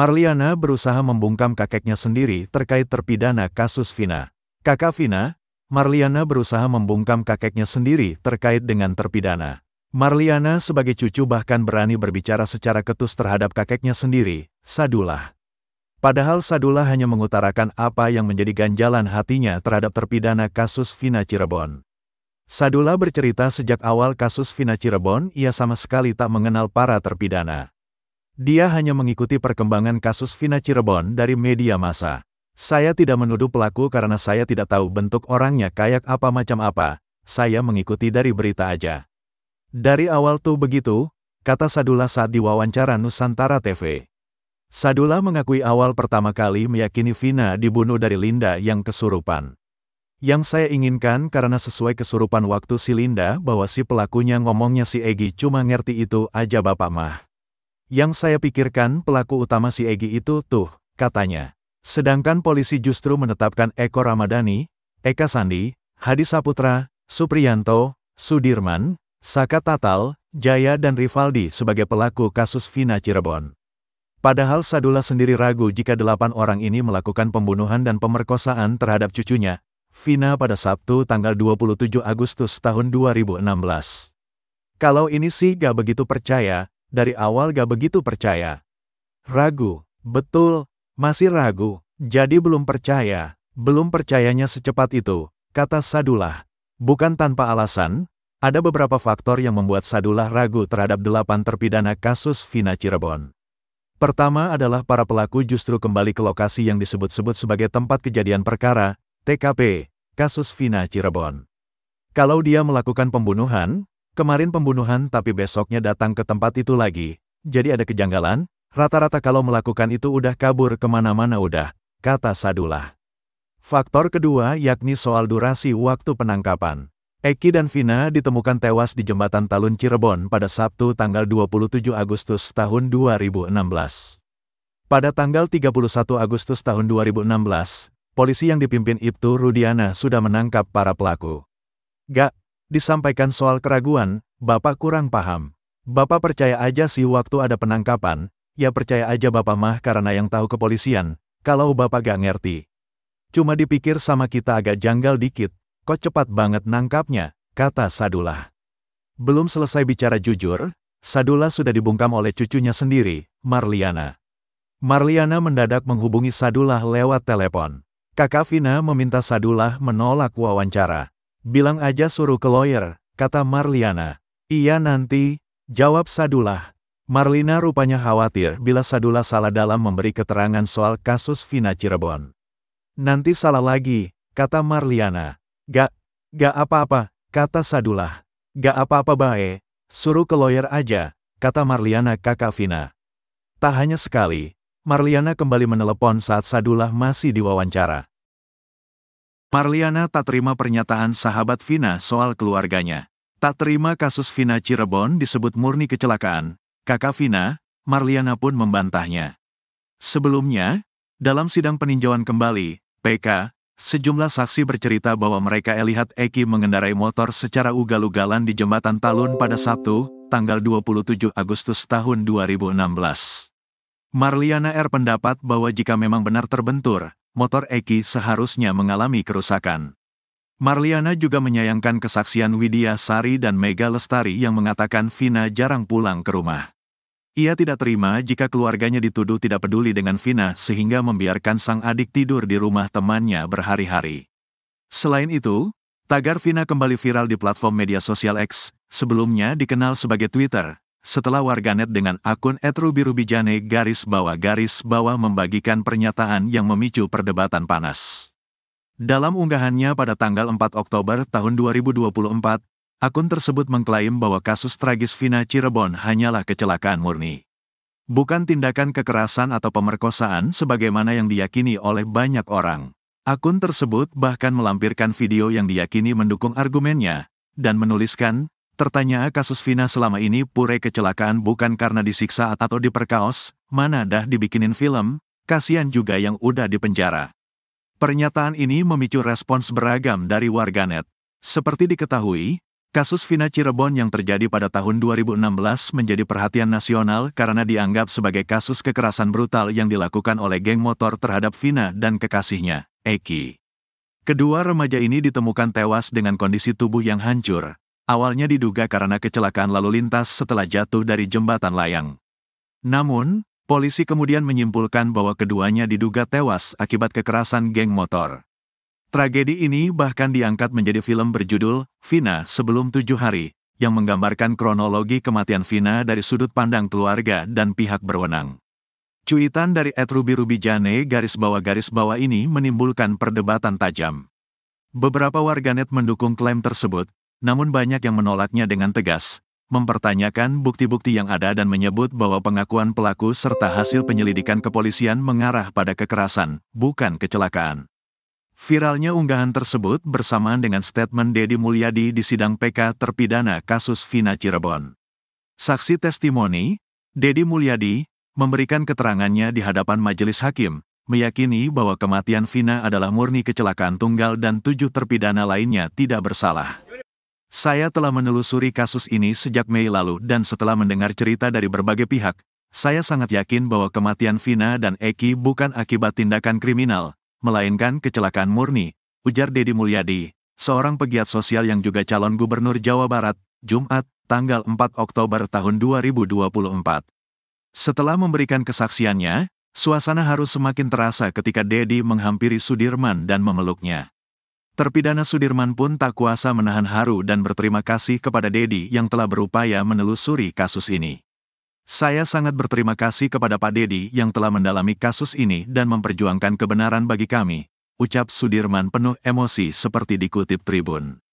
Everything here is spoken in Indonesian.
Marliana berusaha membungkam kakeknya sendiri terkait terpidana kasus Vina. Kakak Vina, Marliana berusaha membungkam kakeknya sendiri terkait dengan terpidana. Marliana sebagai cucu bahkan berani berbicara secara ketus terhadap kakeknya sendiri, Sadullah. Padahal Sadullah hanya mengutarakan apa yang menjadi ganjalan hatinya terhadap terpidana kasus Vina Cirebon. Sadullah bercerita sejak awal kasus Vina Cirebon ia sama sekali tak mengenal para terpidana. Dia hanya mengikuti perkembangan kasus Vina Cirebon dari media massa. Saya tidak menuduh pelaku karena saya tidak tahu bentuk orangnya kayak apa macam apa, saya mengikuti dari berita aja. Dari awal tuh begitu, kata Sadula saat diwawancara Nusantara TV. Sadula mengakui awal pertama kali meyakini Vina dibunuh dari Linda yang kesurupan. Yang saya inginkan karena sesuai kesurupan waktu si Linda bahwa si pelakunya ngomongnya si Egi cuma ngerti itu aja bapak mah. Yang saya pikirkan pelaku utama si Egi itu tuh, katanya. Sedangkan polisi justru menetapkan Eko Ramadhani, Eka Sandi, Hadi Saputra, Supriyanto, Sudirman, Saka Tatal, Jaya dan Rivaldi sebagai pelaku kasus Vina Cirebon. Padahal Sadula sendiri ragu jika delapan orang ini melakukan pembunuhan dan pemerkosaan terhadap cucunya, Vina pada Sabtu tanggal 27 Agustus tahun 2016. Kalau ini sih gak begitu percaya, dari awal gak begitu percaya. Ragu, betul, masih ragu, jadi belum percaya, belum percayanya secepat itu, kata Sadullah. Bukan tanpa alasan, ada beberapa faktor yang membuat Sadullah ragu terhadap delapan terpidana kasus Vina Cirebon. Pertama adalah para pelaku justru kembali ke lokasi yang disebut-sebut sebagai tempat kejadian perkara, TKP, kasus Vina Cirebon. Kalau dia melakukan pembunuhan, Kemarin pembunuhan tapi besoknya datang ke tempat itu lagi. Jadi ada kejanggalan, rata-rata kalau melakukan itu udah kabur kemana-mana udah, kata Sadullah. Faktor kedua yakni soal durasi waktu penangkapan. Eki dan Vina ditemukan tewas di jembatan Talun Cirebon pada Sabtu tanggal 27 Agustus tahun 2016. Pada tanggal 31 Agustus tahun 2016, polisi yang dipimpin Ibtu Rudiana sudah menangkap para pelaku. Gak, disampaikan soal keraguan, Bapak kurang paham. Bapak percaya aja sih waktu ada penangkapan, ya percaya aja Bapak mah karena yang tahu kepolisian, kalau Bapak gak ngerti. Cuma dipikir sama kita agak janggal dikit, kok cepat banget nangkapnya, kata Sadullah. Belum selesai bicara jujur, Sadullah sudah dibungkam oleh cucunya sendiri, Marliana. Marliana mendadak menghubungi Sadullah lewat telepon. Kakak Vina meminta Sadullah menolak wawancara. Bilang aja suruh ke lawyer, kata Marliana. Iya nanti, jawab Sadullah. Marlina rupanya khawatir bila Sadullah salah dalam memberi keterangan soal kasus Vina Cirebon. Nanti salah lagi, kata Marliana. Gak, gak apa-apa, kata Sadullah. Gak apa-apa bae, suruh ke lawyer aja, kata Marliana kakak Vina. Tak hanya sekali, Marliana kembali menelepon saat Sadullah masih diwawancara. Marliana tak terima pernyataan sahabat Vina soal keluarganya. Tak terima kasus Vina Cirebon disebut murni kecelakaan. Kakak Vina, Marliana pun membantahnya. Sebelumnya, dalam sidang peninjauan kembali, PK, sejumlah saksi bercerita bahwa mereka lihat Eki mengendarai motor secara ugal-ugalan di jembatan Talun pada Sabtu, tanggal 27 Agustus tahun 2016. Marliana R. pendapat bahwa jika memang benar terbentur, motor Eki seharusnya mengalami kerusakan. Marliana juga menyayangkan kesaksian Widya Sari dan Mega Lestari yang mengatakan Vina jarang pulang ke rumah. Ia tidak terima jika keluarganya dituduh tidak peduli dengan Vina sehingga membiarkan sang adik tidur di rumah temannya berhari-hari. Selain itu, tagar Vina kembali viral di platform media sosial X, sebelumnya dikenal sebagai Twitter, setelah warganet dengan akun etrubirubijane garis bawah garis bawah membagikan pernyataan yang memicu perdebatan panas. Dalam unggahannya pada tanggal 4 Oktober tahun 2024, akun tersebut mengklaim bahwa kasus tragis Vina Cirebon hanyalah kecelakaan murni. Bukan tindakan kekerasan atau pemerkosaan sebagaimana yang diyakini oleh banyak orang. Akun tersebut bahkan melampirkan video yang diyakini mendukung argumennya, dan menuliskan, Tertanya kasus Vina selama ini pure kecelakaan bukan karena disiksa atau diperkaos, mana dah dibikinin film, kasihan juga yang udah dipenjara. Pernyataan ini memicu respons beragam dari warganet. Seperti diketahui, kasus Vina Cirebon yang terjadi pada tahun 2016 menjadi perhatian nasional karena dianggap sebagai kasus kekerasan brutal yang dilakukan oleh geng motor terhadap Vina dan kekasihnya, Eki. Kedua remaja ini ditemukan tewas dengan kondisi tubuh yang hancur, awalnya diduga karena kecelakaan lalu lintas setelah jatuh dari jembatan layang. Namun, polisi kemudian menyimpulkan bahwa keduanya diduga tewas akibat kekerasan geng motor. Tragedi ini bahkan diangkat menjadi film berjudul Vina Sebelum Tujuh Hari, yang menggambarkan kronologi kematian Vina dari sudut pandang keluarga dan pihak berwenang. Cuitan dari Ed @ruby-ruby-jane garis bawah garis bawah ini menimbulkan perdebatan tajam. Beberapa warganet mendukung klaim tersebut, namun banyak yang menolaknya dengan tegas, mempertanyakan bukti-bukti yang ada dan menyebut bahwa pengakuan pelaku serta hasil penyelidikan kepolisian mengarah pada kekerasan, bukan kecelakaan. Viralnya unggahan tersebut bersamaan dengan statement Dedi Mulyadi di sidang PK terpidana kasus Vina Cirebon. Saksi testimoni, Dedi Mulyadi, memberikan keterangannya di hadapan majelis hakim, meyakini bahwa kematian Vina adalah murni kecelakaan tunggal dan tujuh terpidana lainnya tidak bersalah. Saya telah menelusuri kasus ini sejak Mei lalu dan setelah mendengar cerita dari berbagai pihak, saya sangat yakin bahwa kematian Vina dan Eki bukan akibat tindakan kriminal, melainkan kecelakaan murni, ujar Dedi Mulyadi, seorang pegiat sosial yang juga calon gubernur Jawa Barat, Jumat, tanggal 4 Oktober tahun 2024. Setelah memberikan kesaksiannya, suasana harus semakin terasa ketika Dedi menghampiri Sudirman dan memeluknya. Terpidana Sudirman pun tak kuasa menahan haru dan berterima kasih kepada Dedi yang telah berupaya menelusuri kasus ini. Saya sangat berterima kasih kepada Pak Dedi yang telah mendalami kasus ini dan memperjuangkan kebenaran bagi kami, ucap Sudirman penuh emosi seperti dikutip Tribun.